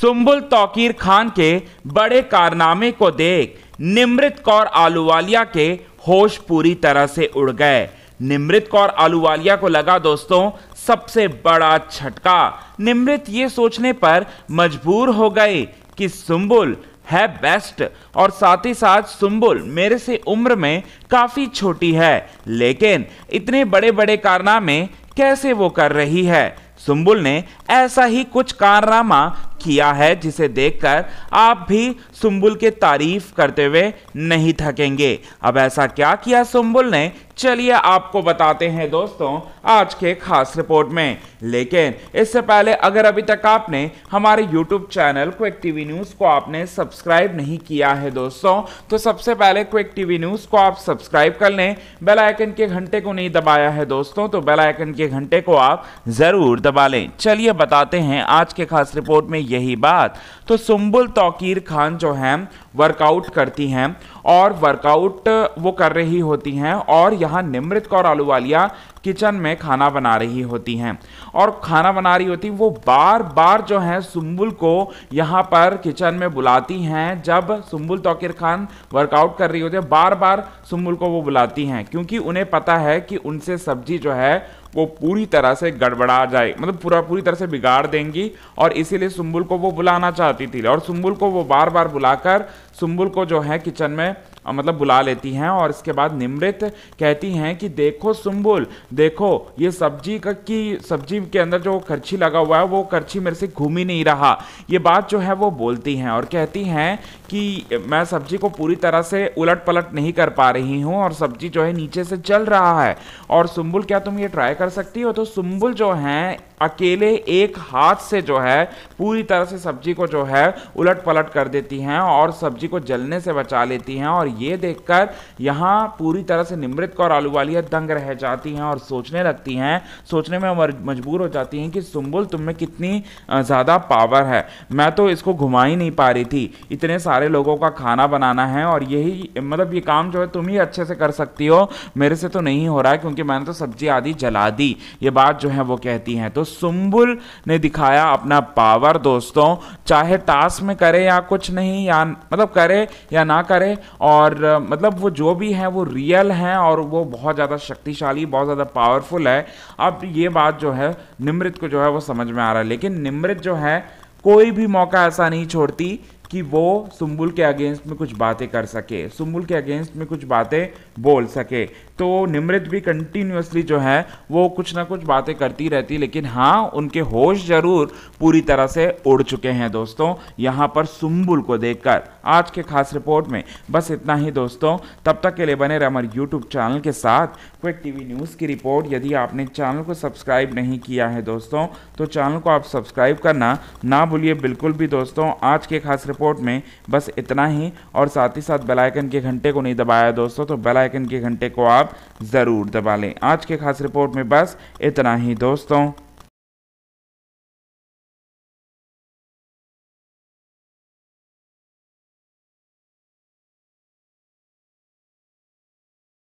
सुम्बुल तौकीर खान के बड़े कारनामे को देख निमृत कौर आलूवालिया के होश पूरी तरह से उड़ गए निमृत कौर आलूवालिया को लगा दोस्तों सबसे बड़ा छटका निमृत ये सोचने पर मजबूर हो गए कि सुम्बुल है बेस्ट और साथ ही साथ सुम्बुल मेरे से उम्र में काफ़ी छोटी है लेकिन इतने बड़े बड़े कारनामे कैसे वो कर रही है सुम्बुल ने ऐसा ही कुछ कारनामा किया है जिसे देखकर आप भी सुम्बुल के तारीफ करते हुए नहीं थकेंगे अब ऐसा क्या किया सुम्बुल ने चलिए आपको बताते हैं दोस्तों आज के खास रिपोर्ट में लेकिन इससे पहले अगर अभी तक आपने हमारे YouTube channel Quick TV News को आपने सब्सक्राइब नहीं किया है दोस्तों तो सबसे पहले क्विक टीवी न्यूज़ को आप सब्सक्राइब कर लें बेल आइकन के घंटे को नहीं दबाया है दोस्तों तो बेल आइकन के घंटे को आप ज़रूर दबा लें चलिए बताते हैं आज के खास रिपोर्ट में यही बात तो सुम्बुल तोकीर खान जो हैं वर्कआउट करती हैं और वर्कआउट वो कर रही होती हैं और यहाँ जहां निमृत कौर आलूवालिया किचन में खाना बना रही होती हैं और खाना बना रही होती वो बार बार जो है सुम्बुल को यहाँ पर किचन में बुलाती हैं जब सुम्बुल तोकिर खान वर्कआउट कर रही होती है बार बार सुम्बुल को वो बुलाती हैं क्योंकि उन्हें पता है कि उनसे सब्जी जो है वो पूरी तरह से गड़बड़ा जाए मतलब पूरा पूरी तरह से बिगाड़ देंगी और इसीलिए सुम्बुल को वो बुलाना चाहती थी और सुम्बुल को वो बार बार बुलाकर सुम्बुल को जो है किचन में मतलब बुला लेती हैं और इसके बाद निमृत कहती हैं कि देखो सुम्बुल देखो ये सब्जी का की सब्जी के अंदर जो खर्ची लगा हुआ है वो खर्ची मेरे से घूम ही नहीं रहा ये बात जो है वो बोलती हैं और कहती हैं कि मैं सब्जी को पूरी तरह से उलट पलट नहीं कर पा रही हूँ और सब्जी जो है नीचे से चल रहा है और सुम्बुल क्या तुम ये ट्राई कर सकती हो तो सुम्बुल जो हैं अकेले एक हाथ से जो है पूरी तरह से सब्जी को जो है उलट पलट कर देती हैं और सब्जी को जलने से बचा लेती हैं और ये देखकर यहाँ पूरी तरह से निमृत कौर आलू वालिया दंग रह जाती हैं और सोचने लगती हैं सोचने में मजबूर हो जाती हैं कि सुम्बुल तुम में कितनी ज़्यादा पावर है मैं तो इसको घुमा ही नहीं पा रही थी इतने सारे लोगों का खाना बनाना है और यही मतलब ये काम जो है तुम ही अच्छे से कर सकती हो मेरे से तो नहीं हो रहा है क्योंकि मैंने तो सब्जी आदि जला दी ये बात जो है वो कहती हैं तो सुम्बुल ने दिखाया अपना पावर दोस्तों चाहे टास्क में करे या कुछ नहीं या मतलब करे या ना करे और मतलब वो जो भी है वो रियल हैं और वो बहुत ज़्यादा शक्तिशाली बहुत ज़्यादा पावरफुल है अब ये बात जो है निमृत को जो है वो समझ में आ रहा है लेकिन निमृत जो है कोई भी मौका ऐसा नहीं छोड़ती कि वो सुम्बुल के अगेंस्ट में कुछ बातें कर सके सुम्बुल के अगेंस्ट में कुछ बातें बोल सके तो निमृत भी कंटिन्यूसली जो है वो कुछ ना कुछ बातें करती रहती लेकिन हाँ उनके होश ज़रूर पूरी तरह से उड़ चुके हैं दोस्तों यहाँ पर सुम्बुल को देखकर आज के खास रिपोर्ट में बस इतना ही दोस्तों तब तक के लिए बने रहे हमारे यूट्यूब चैनल के साथ क्विक टीवी न्यूज़ की रिपोर्ट यदि आपने चैनल को सब्सक्राइब नहीं किया है दोस्तों तो चैनल को आप सब्सक्राइब करना ना भूलिए बिल्कुल भी दोस्तों आज के खास रिपोर्ट सपोर्ट में बस इतना ही और साथ ही साथ बेलाइकन के घंटे को नहीं दबाया दोस्तों तो बेलाइकन के घंटे को आप ज़रूर दबा लें आज के खास रिपोर्ट में बस इतना ही दोस्तों